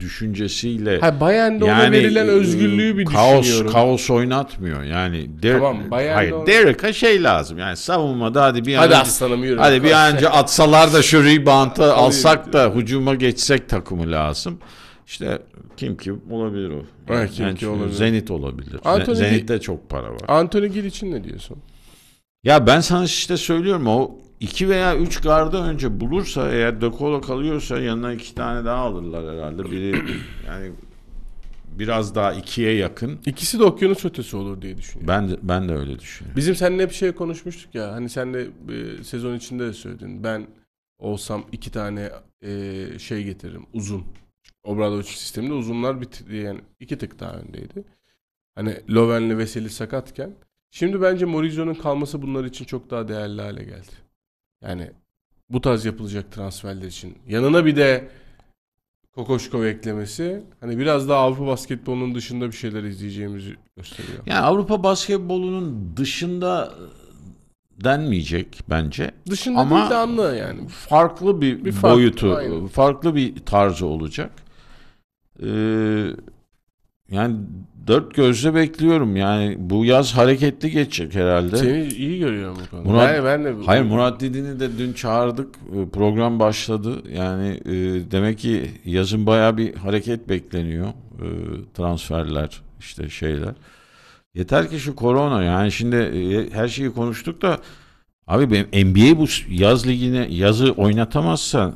düşüncesiyle. Ha Bayern'de yani, ona verilen e, özgürlüğü bir kaos, düşünüyorum. Kaos oynatmıyor. Yani der, tamam, hayır, ona... Derek'e şey lazım. Yani savunmada hadi bir hadi an aslanım yürü. Hadi bir an önce atsalar da şu rebound'ı alsak da hücuma geçsek takımı lazım. İşte kim ki olabilir o. Yani kim ki olabilir. Zenit olabilir. Anthony Zenit'te çok para var. Anthony Gill için ne diyorsun? Ya ben sana işte söylüyorum o iki veya üç garda önce bulursa eğer De Colo kalıyorsa yanına iki tane daha alırlar herhalde. Biri yani biraz daha ikiye yakın. İkisi de okyanus ötesi olur diye düşünüyorum. Ben de, ben de öyle düşünüyorum. Bizim seninle bir şey konuşmuştuk ya. Hani sen de e, sezon içinde de söyledin. Ben olsam iki tane e, şey getiririm uzun. Obradovic sisteminde uzunlar bir yani iki tık daha öndeydi. Hani Löwen'le Veseli sakatken şimdi bence Morizio'nun kalması bunlar için çok daha değerli hale geldi. Yani bu tarz yapılacak transferler için. Yanına bir de Kokoşkov eklemesi hani biraz daha Avrupa basketbolunun dışında bir şeyler izleyeceğimizi gösteriyor. Yani Avrupa basketbolunun dışında e, denmeyecek bence. Dışında Ama değil de anla yani. Farklı bir, bir farklı, boyutu, aynen. farklı bir tarzı olacak e, yani dört gözle bekliyorum. Yani bu yaz hareketli geçecek herhalde. Seni iyi görüyorum bu konuda. Murat, yani ben de... Hayır Murat Didin'i de dün çağırdık. Ee, program başladı. Yani e, demek ki yazın baya bir hareket bekleniyor. E, transferler işte şeyler. Yeter ki şu korona yani şimdi e, her şeyi konuştuk da abi NBA bu yaz ligine yazı oynatamazsa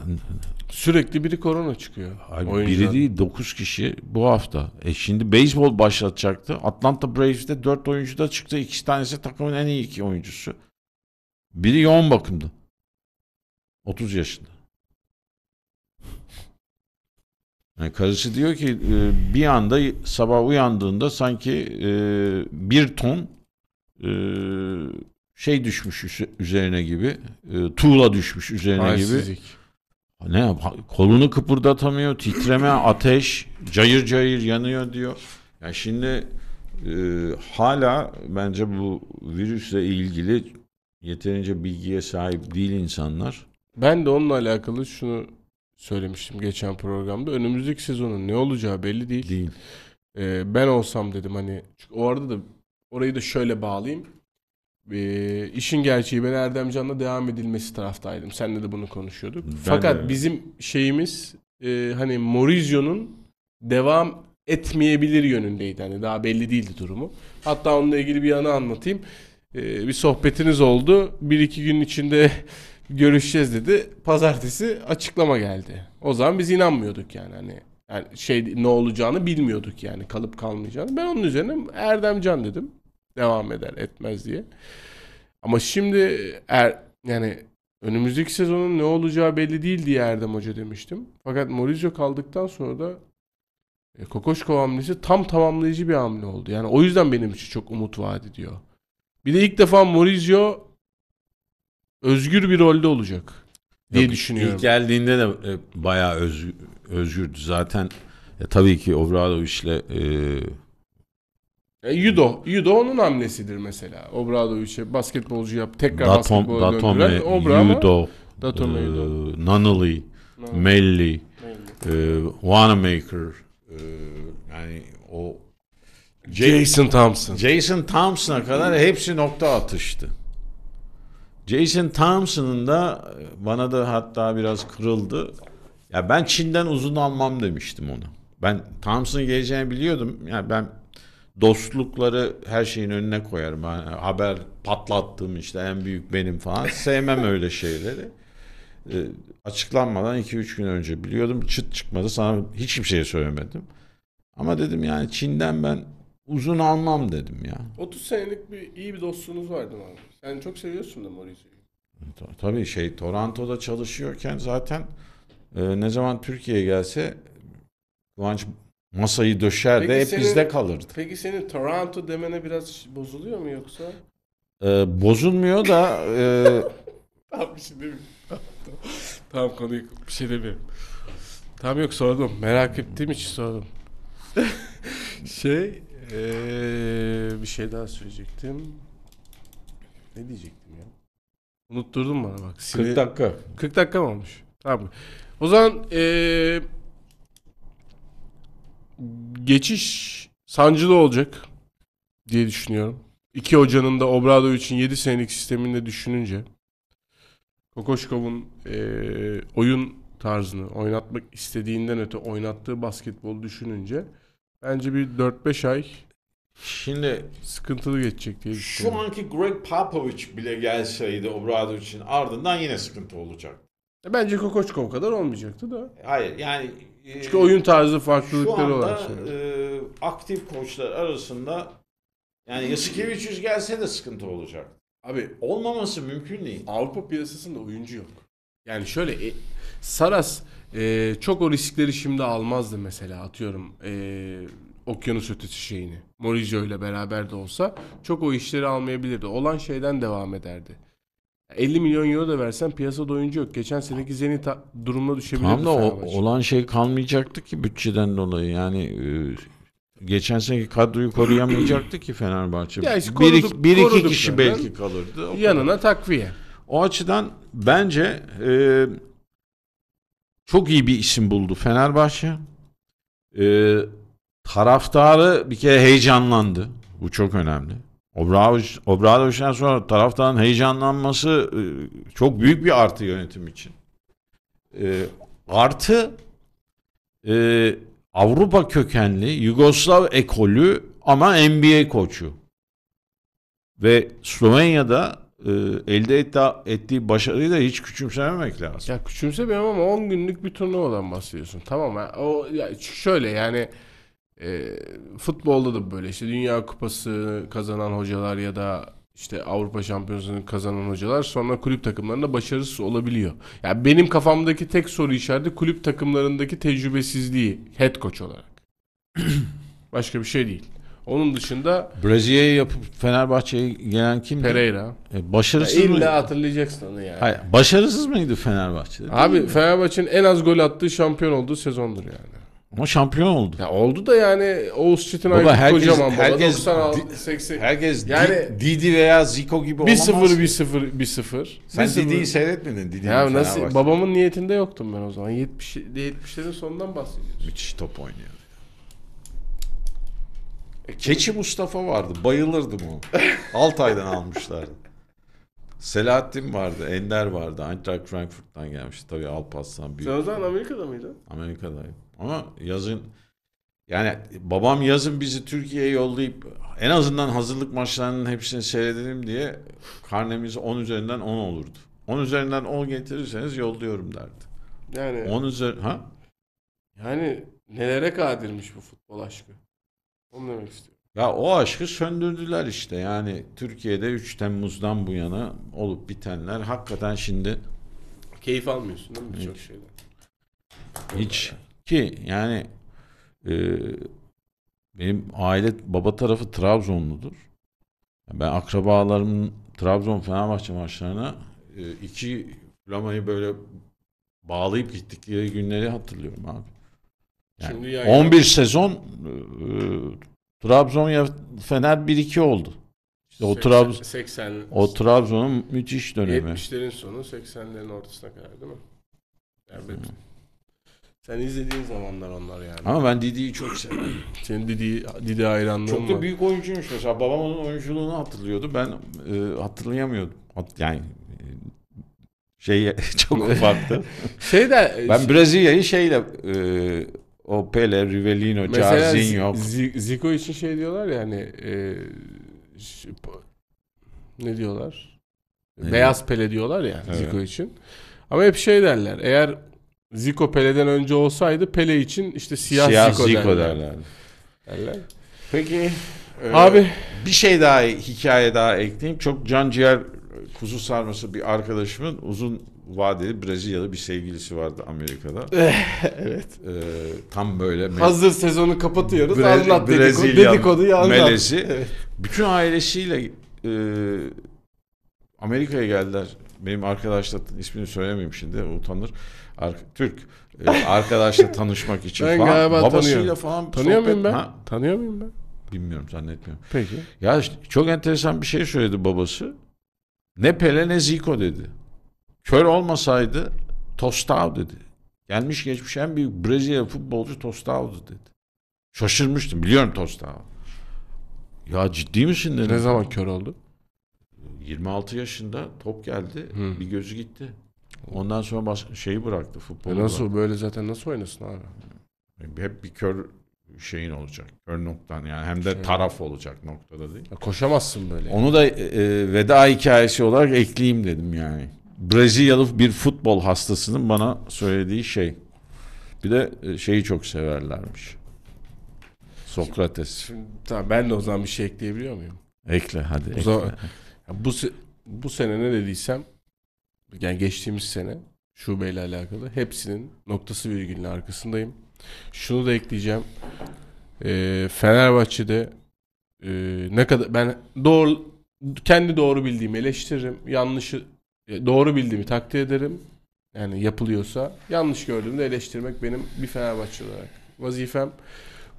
Sürekli biri korona çıkıyor. Abi oyuncudan. biri değil 9 kişi bu hafta. E şimdi beyzbol başlatacaktı. Atlanta Braves'te 4 oyuncu da çıktı. İki tanesi takımın en iyi iki oyuncusu. Biri yoğun bakımda. 30 yaşında. Yani karısı diyor ki e, bir anda sabah uyandığında sanki e, bir ton e, şey düşmüş üzerine gibi, tuğla düşmüş üzerine Halsizlik. gibi ne kolunu kıpırdatamıyor, titreme, ateş, cayır cayır yanıyor diyor. Ya yani şimdi e, hala bence bu virüsle ilgili yeterince bilgiye sahip değil insanlar. Ben de onunla alakalı şunu söylemiştim geçen programda. Önümüzdeki sezonun ne olacağı belli değil. Değil. Ee, ben olsam dedim hani o arada da orayı da şöyle bağlayayım e, işin gerçeği ben Erdemcan'la devam edilmesi taraftaydım. Seninle de bunu konuşuyorduk. Ben Fakat de. bizim şeyimiz e, hani Mourinho'nun devam etmeyebilir yönündeydi. Hani daha belli değildi durumu. Hatta onunla ilgili bir yanı anlatayım. E, bir sohbetiniz oldu. Bir iki gün içinde görüşeceğiz dedi. Pazartesi açıklama geldi. O zaman biz inanmıyorduk yani hani yani şey ne olacağını bilmiyorduk yani kalıp kalmayacağını. Ben onun üzerine Erdemcan dedim devam eder etmez diye. Ama şimdi er, yani önümüzdeki sezonun ne olacağı belli değil diye Erdem Hoca demiştim. Fakat Mourinho kaldıktan sonra da e, Kokoşkov hamlesi tam tamamlayıcı bir hamle oldu. Yani o yüzden benim için çok umut vaat ediyor. Bir de ilk defa Mourinho özgür bir rolde olacak diye Yok, düşünüyorum. İlk geldiğinde de e, bayağı öz, özgürdü zaten. E, tabii ki Obradoviç'le e, e, Yudo Judo onun hamlesidir mesela. Obradoviç'e basketbolcu yap. Tekrar Datom, basketbola Datome, döndüren Obra Judo, Datome, e, Judo. Nanali, Nanali. E, Wanamaker. E, yani o Jason Thompson. Jason Thompson'a kadar hepsi nokta atıştı. Jason Thompson'ın da e, bana da hatta biraz kırıldı. Ya ben Çin'den uzun almam demiştim ona. Ben Thompson geleceğini biliyordum. Ya yani ben dostlukları her şeyin önüne koyarım. Yani e, haber patlattım işte en büyük benim falan. Sevmem öyle şeyleri. E, açıklanmadan 2-3 gün önce biliyordum. Çıt çıkmadı. Sana hiçbir şey söylemedim. Ama dedim yani Çin'den ben uzun almam dedim ya. 30 senelik bir iyi bir dostluğunuz vardı abi. yani çok seviyorsun da Maurice'yi. Tabii şey Toronto'da çalışıyorken zaten e, ne zaman Türkiye'ye gelse Kıvanç masayı döşer de hep senin, bizde kalırdı. Peki senin Toronto demene biraz bozuluyor mu yoksa? Ee, bozulmuyor da e... tamam bir şey demeyeyim. tamam konuyu bir şey demeyeyim. Tamam yok sordum. Merak ettiğim için sordum. şey ee, bir şey daha söyleyecektim. Ne diyecektim ya? Unutturdum bana bak. Sinir... 40 dakika. 40 dakika mı olmuş? Tamam. O zaman ee, geçiş sancılı olacak diye düşünüyorum. İki hocanın da Obradovic'in 7 senelik sisteminde düşününce Kokoşkov'un e, oyun tarzını oynatmak istediğinden öte oynattığı basketbol düşününce bence bir 4-5 ay Şimdi sıkıntılı geçecek diye düşünüyorum. Şu anki Greg Popovich bile gelseydi Obradovic'in ardından yine sıkıntı olacak. E, bence Kokoşkov kadar olmayacaktı da. Hayır yani e, Çünkü oyun tarzı farklılıkları var. Şu anda e, aktif koçlar arasında yani Yasikevicius gelse de sıkıntı olacak. Abi olmaması mümkün değil. Avrupa piyasasında oyuncu yok. Yani şöyle e, Saras e, çok o riskleri şimdi almazdı mesela atıyorum e, okyanus ötesi şeyini. Morizio ile beraber de olsa çok o işleri almayabilirdi. Olan şeyden devam ederdi. 50 milyon euro da versen piyasada oyuncu yok. Geçen seneki Zenit durumuna düşebilir. Tamam da o, olan şey kalmayacaktı ki bütçeden dolayı. Yani e, geçen seneki kadroyu koruyamayacaktı ki Fenerbahçe. işte koruduk, bir, iki, bir iki kişi belki kalırdı. O yanına kadar. takviye. O açıdan bence e, çok iyi bir isim buldu Fenerbahçe. E, taraftarı bir kere heyecanlandı. Bu çok önemli. Obradoviç, Obradoviç'ten sonra taraftan heyecanlanması e, çok büyük bir artı yönetim için. E, artı e, Avrupa kökenli Yugoslav ekolü ama NBA koçu. Ve Slovenya'da e, elde etti, ettiği başarıyı da hiç küçümsememek lazım. Ya küçümsemiyorum ama 10 günlük bir turnuvadan bahsediyorsun. Tamam ya, o ya şöyle yani e, futbolda da böyle işte Dünya Kupası kazanan hocalar ya da işte Avrupa Şampiyonası'nı kazanan hocalar sonra kulüp takımlarında başarısız olabiliyor. Yani benim kafamdaki tek soru işareti kulüp takımlarındaki tecrübesizliği head coach olarak. Başka bir şey değil. Onun dışında Brezilya'yı yapıp Fenerbahçe'ye gelen kimdi? Pereira. E, başarısız ya illa mıydı? hatırlayacaksın onu yani. Hayır, başarısız mıydı Fenerbahçe? Abi Fenerbahçe'nin en az gol attığı şampiyon olduğu sezondur yani. Ama şampiyon oldu. Ya oldu da yani Oğuz Çetin Baba, herkes, kocaman baba. Herkes, 96, 80. Herkes yani, Didi veya Zico gibi olamaz. 1-0, 1-0, 1-0. Sen Didi'yi seyretmedin. Didi ya nasıl, bahsediyor. babamın niyetinde yoktum ben o zaman. 70, 70'lerin sonundan bahsediyorsun. Müthiş top oynuyor. E, Keçi Mustafa vardı. Bayılırdım o. Altay'dan almışlardı. Selahattin vardı, Ender vardı. Eintracht Frankfurt'tan gelmişti. Tabii Alpaslan büyük. Sen o zaman Amerika'da mıydın? Amerika'dayım. Ama yazın yani babam yazın bizi Türkiye'ye yollayıp en azından hazırlık maçlarının hepsini seyredelim diye karnemiz 10 üzerinden 10 olurdu. 10 üzerinden 10 getirirseniz yolluyorum derdi. Yani 10 üzer ha? Yani nelere kadirmiş bu futbol aşkı. Onu demek istiyorum. Ya o aşkı söndürdüler işte. Yani Türkiye'de 3 Temmuz'dan bu yana olup bitenler hakikaten şimdi keyif almıyorsun değil mi birçok şeyden? Hiç ki yani e, benim aile baba tarafı Trabzonludur. Ben akrabalarımın Trabzon Fenerbahçe maçlarına e, iki flamayı böyle bağlayıp gittikleri günleri hatırlıyorum abi. Yani Şimdi yani 11 yani... sezon e, Trabzon ya Fener 1-2 oldu. İşte o Trabzon 80 o Trabzon'un müthiş dönemi. 70'lerin sonu 80'lerin ortasına kadar değil mi? Evet. Hmm. Sen izlediğin zamanlar onlar yani. Ama ben Didi'yi çok severim. Senin Didi, Didi hayranlığın Çok da var. büyük oyuncuymuş mesela. Babam onun oyunculuğunu hatırlıyordu. Ben e, hatırlayamıyordum. Hat- Yani e, şey çok ufaktı. Şey de ben e, Brezilya'yı şeyle e, o Pele, Rivellino, mesela Zico için şey diyorlar ya hani e, ne diyorlar? Ne Beyaz pele diyorlar ya Evet. Zico için. Ama hep şey derler. Eğer Zico Pele'den önce olsaydı Pele için işte siyah, siyah Zico, Zico derlerdi. derlerdi. derler. Peki e, abi bir şey daha hikaye daha ekleyeyim. Çok can ciğer kuzu sarması bir arkadaşımın uzun vadeli Brezilyalı bir sevgilisi vardı Amerika'da. Eh, evet. Ee, tam böyle. Hazır sezonu kapatıyoruz. Bre- anlat dedikodu, dedikoduyu Melezi. Evet. Bütün ailesiyle e, Amerika'ya geldiler. Benim arkadaşlar ismini söylemeyeyim şimdi utanır. Ar- Türk e, arkadaşla tanışmak için ben falan. Galiba babasıyla tanıyorum. falan tanıyor sohbet. muyum ben? Ha? Tanıyor muyum ben? Bilmiyorum zannetmiyorum. Peki. Ya işte, çok enteresan bir şey söyledi babası. Ne Pele ne Zico dedi. Kör olmasaydı Tostao dedi. Gelmiş geçmiş en büyük Brezilya futbolcu Tostao'du dedi. Şaşırmıştım. Biliyorum Tostao. Ya ciddi misin dedim. Ne zaman kör oldu? 26 yaşında top geldi. Hı. Bir gözü gitti. Ondan sonra baş- şeyi bıraktı futbolu. E nasıl bıraktı. böyle zaten nasıl oynasın abi? E, hep bir kör şeyin olacak. Kör noktan yani hem de Şey- taraf olacak noktada değil. Ya koşamazsın böyle. Onu da e, e veda hikayesi olarak ekleyeyim dedim yani. Brezilyalı bir futbol hastasının bana söylediği şey. Bir de e, şeyi çok severlermiş. Sokrates. tamam ben de o zaman bir şey ekleyebiliyor muyum? Ekle hadi. O zaman- bu bu sene ne dediysem yani geçtiğimiz sene şubeyle alakalı hepsinin noktası virgülünün arkasındayım. Şunu da ekleyeceğim. E, Fenerbahçe'de e, ne kadar ben doğru kendi doğru bildiğimi eleştiririm. Yanlışı e, doğru bildiğimi takdir ederim. Yani yapılıyorsa yanlış gördüğümde eleştirmek benim bir Fenerbahçe olarak vazifem.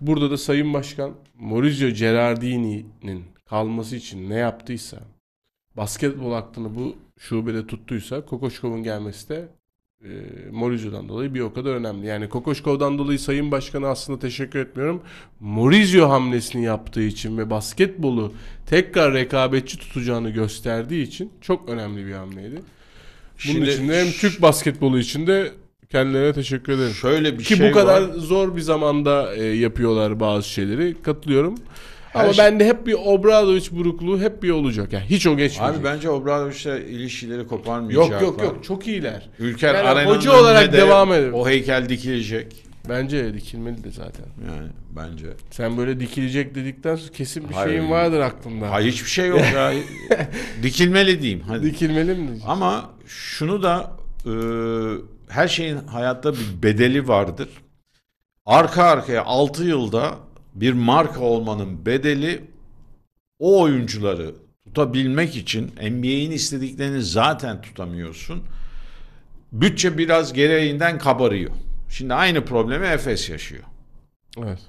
Burada da Sayın Başkan Maurizio Gerardini'nin kalması için ne yaptıysa basketbol aklını bu şubede tuttuysa Kokoşkov'un gelmesi de e, Morizo'dan dolayı bir o kadar önemli. Yani Kokoşkov'dan dolayı Sayın Başkan'a aslında teşekkür etmiyorum. Morizio hamlesini yaptığı için ve basketbolu tekrar rekabetçi tutacağını gösterdiği için çok önemli bir hamleydi. Bunun Şimdi, için de hem Türk basketbolu için de kendilerine teşekkür ederim. Şöyle bir Ki şey bu kadar var. zor bir zamanda e, yapıyorlar bazı şeyleri. Katılıyorum. Her Ama şey... bende hep bir Obradoviç burukluğu hep bir olacak. Yani hiç o geçmeyecek. Abi bence Obradoviç'le ilişkileri koparmayacak. Yok yok yok çok iyiler. Ülker yani Arena'nın hoca olarak de devam eder. O heykel dikilecek. Bence dikilmeli de zaten. Yani bence. Sen böyle dikilecek dedikten sonra kesin bir Hayır. şeyin vardır aklında. Hayır hiçbir şey yok ya. dikilmeli diyeyim. Hadi. Dikilmeli mi diyeceğim? Ama şunu da e, her şeyin hayatta bir bedeli vardır. Arka arkaya 6 yılda bir marka olmanın bedeli o oyuncuları tutabilmek için NBA'in istediklerini zaten tutamıyorsun. Bütçe biraz gereğinden kabarıyor. Şimdi aynı problemi Efes yaşıyor. Evet.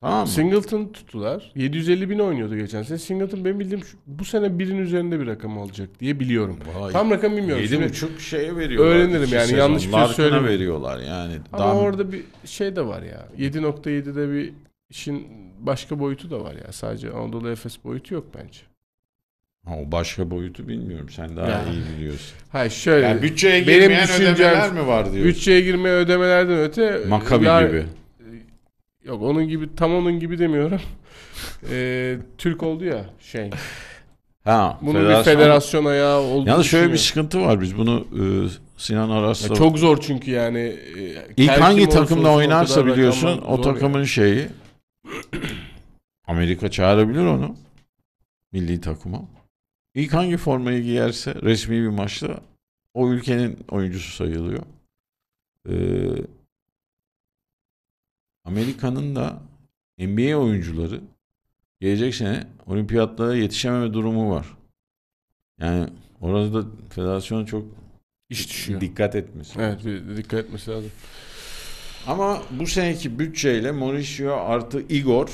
Tamam mı? Singleton tuttular. 750 bin oynuyordu geçen sene. Singleton ben bildiğim bu sene birin üzerinde bir rakam alacak diye biliyorum. Vay. Tam rakam bilmiyorum. 7,5 şeye veriyorlar. Öğrenirim yani yanlış bir şey söylemiyorum. veriyorlar yani. Ama Dam... orada bir şey de var ya. 7.7'de bir işin başka boyutu da var ya. Sadece Anadolu Efes boyutu yok bence. Ha, o başka boyutu bilmiyorum. Sen daha yani. iyi biliyorsun. Hayır şöyle. Yani bütçeye girmeyen ödemeler mi var diyorsun? Bütçeye girmeye ödemelerden öte. Makabi dar, gibi. Yok onun gibi tam onun gibi demiyorum. ee, Türk oldu ya şey. Ha, Bunu federasyon... bir federasyon ayağı oldu. Yalnız şöyle bir sıkıntı var. Biz bunu e, Sinan Aras'la... Çok zor çünkü yani. E, İlk hangi takımda oynarsa biliyorsun o, o takımın yani. şeyi Amerika çağırabilir onu. Milli takıma. İlk hangi formayı giyerse resmi bir maçta o ülkenin oyuncusu sayılıyor. Ee, Amerika'nın da NBA oyuncuları gelecek sene olimpiyatlara yetişememe durumu var. Yani orada da federasyon çok iş düşüyor. Dikkat etmesi. Evet, bir dikkat etmesi lazım. Ama bu seneki bütçeyle Mauricio artı Igor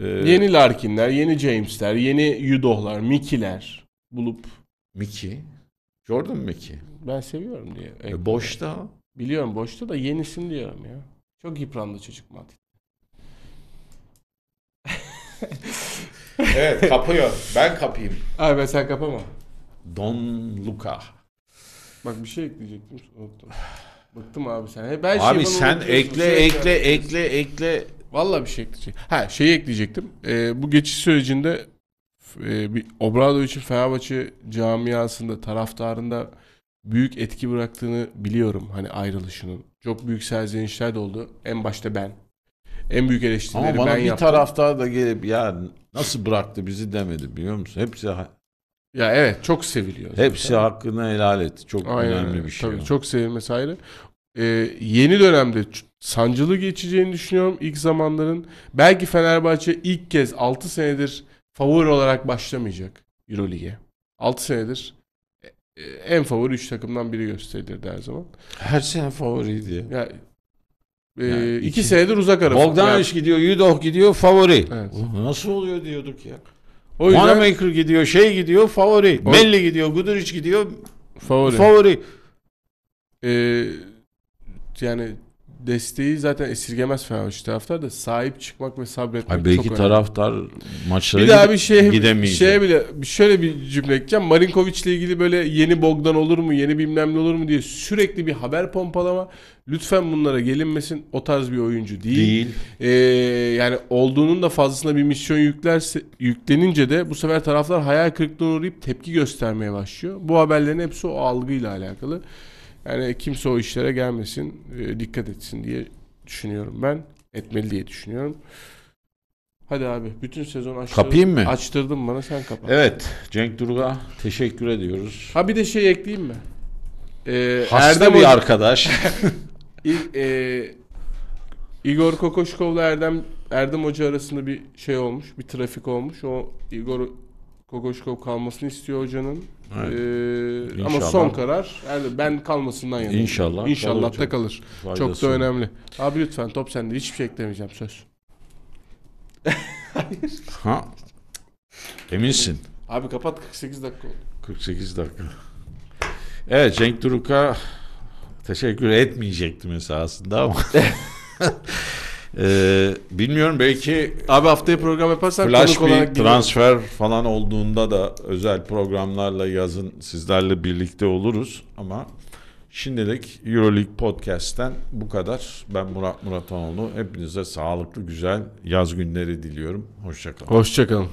e, yeni Larkinler, yeni James'ler, yeni Yudoh'lar, Mickey'ler bulup Mickey Jordan Mickey. Ben seviyorum diye. E, boşta. Biliyorum boşta da yenisin diyorum ya. Çok yıprandı çocuk Madrid. evet kapıyor. Ben kapayım. Abi ben sen kapama. Don Luca. Bak bir şey ekleyecektim. Unuttum. Bıktım abi sen. Ben abi şey sen ekle ekle, ekle ekle ekle Valla bir şey ekleyecek. Ha şeyi ekleyecektim. Ee, bu geçiş sürecinde e, bir Obradoviç'in Fenerbahçe camiasında taraftarında büyük etki bıraktığını biliyorum. Hani ayrılışının. Çok büyük serzenişler de oldu. En başta ben. En büyük eleştirileri Ama bana bir yaptım. taraftar da gelip ya nasıl bıraktı bizi demedi biliyor musun? Hepsi ya evet çok seviliyor. Zaten. Hepsi hakkını helal et. Çok Aynen, önemli bir şey. Tabii, çok sevilmesi ayrı. Ee, yeni dönemde sancılı geçeceğini düşünüyorum ilk zamanların. Belki Fenerbahçe ilk kez 6 senedir favori olarak başlamayacak Euroleague'e. 6 senedir e, e, en favori 3 takımdan biri gösterilirdi her zaman. Her sene favoriydi. Ya, e, yani iki, iki senedir uzak ara. Bogdanovic yani. gidiyor, Yudoh gidiyor favori. Evet. Nasıl oluyor diyorduk ya. O yüzden Wanamaker gidiyor, şey gidiyor, favori. O... Melli gidiyor, Guduric gidiyor, favori. favori. Ee, yani desteği zaten esirgemez Fenerbahçe taraftar da sahip çıkmak ve sabretmek Hayır, belki çok önemli. taraftar maçlara bir daha bir şey gidemeyecek. Şeye bile şöyle bir cümle ekleyeceğim. ile ilgili böyle yeni Bogdan olur mu, yeni bilmem ne olur mu diye sürekli bir haber pompalama. Lütfen bunlara gelinmesin. O tarz bir oyuncu değil. Değil. Ee, yani olduğunun da fazlasına bir misyon yüklerse yüklenince de bu sefer taraflar hayal kırıklığına uğrayıp tepki göstermeye başlıyor. Bu haberlerin hepsi o algıyla alakalı. Yani kimse o işlere gelmesin, e, dikkat etsin diye düşünüyorum ben. Etmeli diye düşünüyorum. Hadi abi bütün sezon açtırdım Kapayım mı? Açtırdın bana sen kapat. Evet Cenk Durga teşekkür ediyoruz. Ha bir de şey ekleyeyim mi? Ee, Hasta Erdem bir arkadaş. e, Igor Kokoşkov'la Erdem Erdem Hoca arasında bir şey olmuş. Bir trafik olmuş. O Igor Kokoşkov kalmasını istiyor hocanın. Evet. Ee, ama son karar yani ben kalmasından yana. İnşallah. İnşallah da kalır. Faydası. Çok da önemli. Abi lütfen top sende. Hiçbir şey eklemeyeceğim söz. ha. Eminsin. Abi kapat 48 dakika oldu. 48 dakika. Evet Cenk Duruk'a teşekkür etmeyecektim esasında ama Ee, bilmiyorum belki abi haftaya program yaparsak flash bir transfer falan olduğunda da özel programlarla yazın sizlerle birlikte oluruz ama şimdilik EuroLeague podcast'ten bu kadar. Ben Murat Muratanoğlu. Hepinize sağlıklı güzel yaz günleri diliyorum. Hoşçakalın. Hoşçakalın.